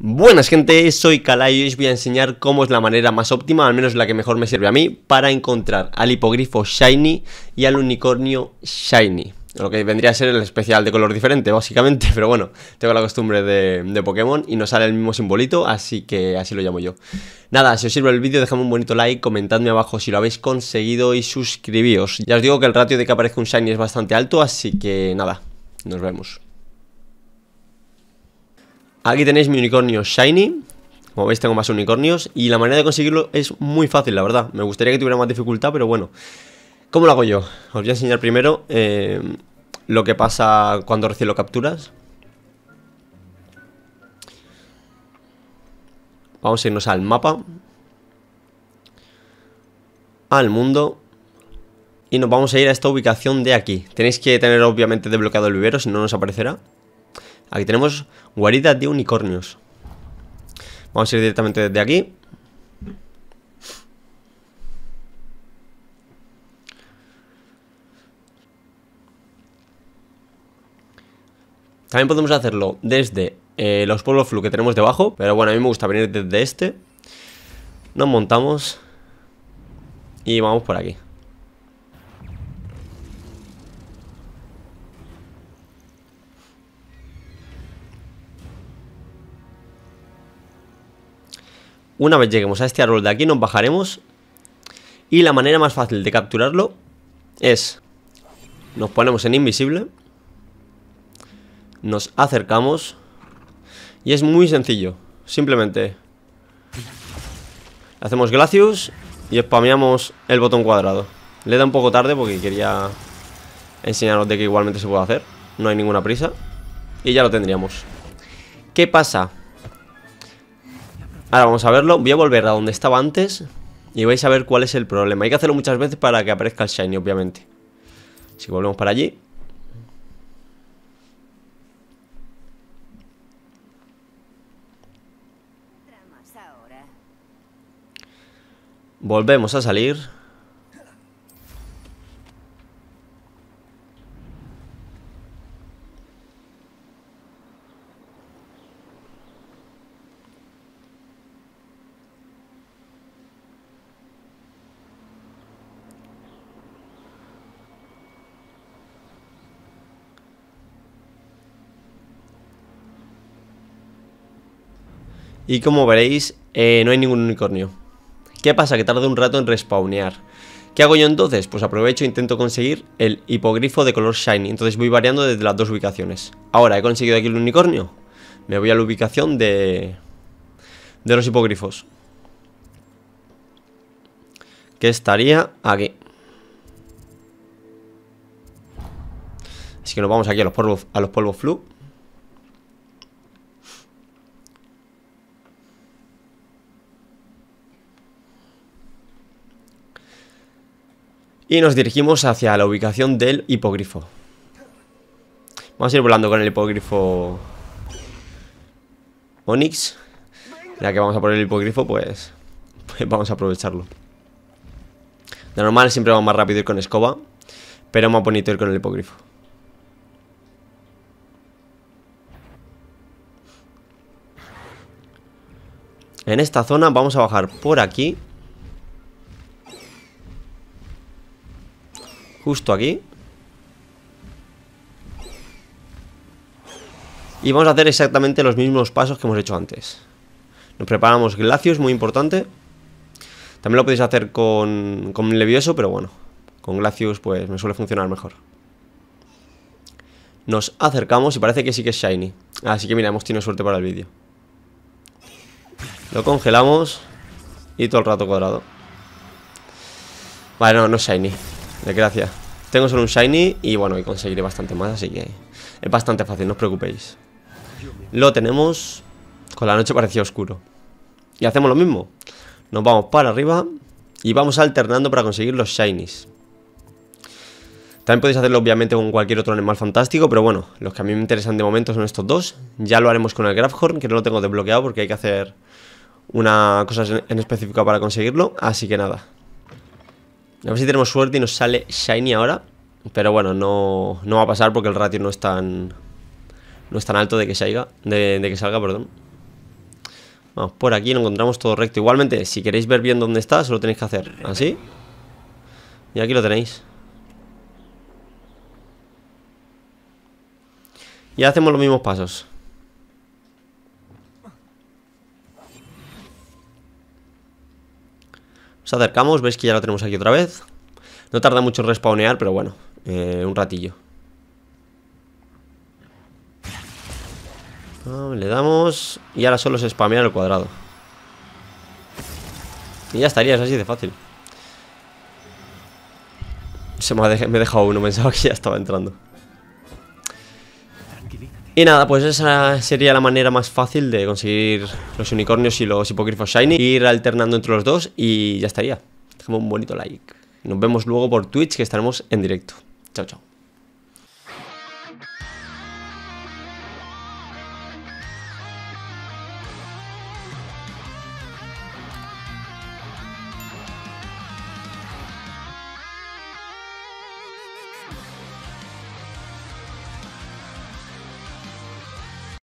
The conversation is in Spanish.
Buenas gente, soy Kalai y os voy a enseñar cómo es la manera más óptima, al menos la que mejor me sirve a mí, para encontrar al hipogrifo Shiny y al unicornio Shiny. Lo que vendría a ser el especial de color diferente, básicamente, pero bueno, tengo la costumbre de, de Pokémon y nos sale el mismo simbolito, así que así lo llamo yo. Nada, si os sirve el vídeo, dejadme un bonito like, comentadme abajo si lo habéis conseguido y suscribíos. Ya os digo que el ratio de que aparezca un Shiny es bastante alto, así que nada, nos vemos. Aquí tenéis mi unicornio Shiny. Como veis tengo más unicornios y la manera de conseguirlo es muy fácil, la verdad. Me gustaría que tuviera más dificultad, pero bueno. ¿Cómo lo hago yo? Os voy a enseñar primero eh, lo que pasa cuando recién lo capturas. Vamos a irnos al mapa. Al mundo. Y nos vamos a ir a esta ubicación de aquí. Tenéis que tener obviamente desbloqueado el vivero, si no nos aparecerá. Aquí tenemos guarida de unicornios. Vamos a ir directamente desde aquí. También podemos hacerlo desde eh, los pueblos flu que tenemos debajo. Pero bueno, a mí me gusta venir desde este. Nos montamos. Y vamos por aquí. Una vez lleguemos a este árbol de aquí nos bajaremos y la manera más fácil de capturarlo es nos ponemos en invisible, nos acercamos y es muy sencillo, simplemente hacemos Glacius y spameamos el botón cuadrado. Le da un poco tarde porque quería enseñaros de que igualmente se puede hacer, no hay ninguna prisa y ya lo tendríamos. ¿Qué pasa? Ahora vamos a verlo. Voy a volver a donde estaba antes y vais a ver cuál es el problema. Hay que hacerlo muchas veces para que aparezca el shiny, obviamente. Si volvemos para allí. Volvemos a salir. Y como veréis, eh, no hay ningún unicornio. ¿Qué pasa? Que tarda un rato en respawnear. ¿Qué hago yo entonces? Pues aprovecho e intento conseguir el hipogrifo de color shiny. Entonces voy variando desde las dos ubicaciones. Ahora, he conseguido aquí el unicornio. Me voy a la ubicación de... De los hipogrifos. Que estaría aquí. Así que nos vamos aquí a los polvos, a los polvos flu. Y nos dirigimos hacia la ubicación del hipogrifo. Vamos a ir volando con el hipogrifo Onix. Ya que vamos a poner el hipogrifo, pues, pues vamos a aprovecharlo. De normal siempre va más rápido ir con escoba, pero más bonito ir con el hipogrifo. En esta zona vamos a bajar por aquí Justo aquí Y vamos a hacer exactamente los mismos pasos que hemos hecho antes Nos preparamos Glacius, muy importante También lo podéis hacer con, Levioso, pero bueno Con Glacius pues me suele funcionar mejor Nos acercamos y parece que sí que es Shiny Así que mira, hemos tenido suerte para el vídeo Lo congelamos Y todo el rato cuadrado Vale, no, no es Shiny Gracias. Tengo solo un Shiny y bueno, y conseguiré bastante más, así que es bastante fácil, no os preocupéis. Lo tenemos con la noche parecía oscuro. Y hacemos lo mismo. Nos vamos para arriba y vamos alternando para conseguir los Shinies. También podéis hacerlo obviamente con cualquier otro animal fantástico, pero bueno, los que a mí me interesan de momento son estos dos. Ya lo haremos con el graphhorn que no lo tengo desbloqueado porque hay que hacer una cosa en específico para conseguirlo, así que nada. A ver si tenemos suerte y nos sale Shiny ahora. Pero bueno, no, va a pasar porque el ratio no es tan... No es tan alto de que salga. De, que salga, perdón. Vamos, por aquí lo encontramos todo recto. Igualmente, si queréis ver bien dónde está, solo tenéis que hacer así. Y aquí lo tenéis. Y hacemos los mismos pasos. Nos acercamos, veis que ya lo tenemos aquí otra vez. No tarda mucho en respawnear, pero bueno, eh, un ratillo. Ah, le damos y ahora solo se spamear el cuadrado. Y ya estaría, es así de fácil. Se me, ha me he dejado uno, pensaba que ya estaba entrando. Y nada, pues esa sería la manera más fácil de conseguir los unicornios y los hipócrifos shiny. Ir alternando entre los dos y ya estaría. Dejamos un bonito like. Nos vemos luego por Twitch que estaremos en directo. Chao, chao.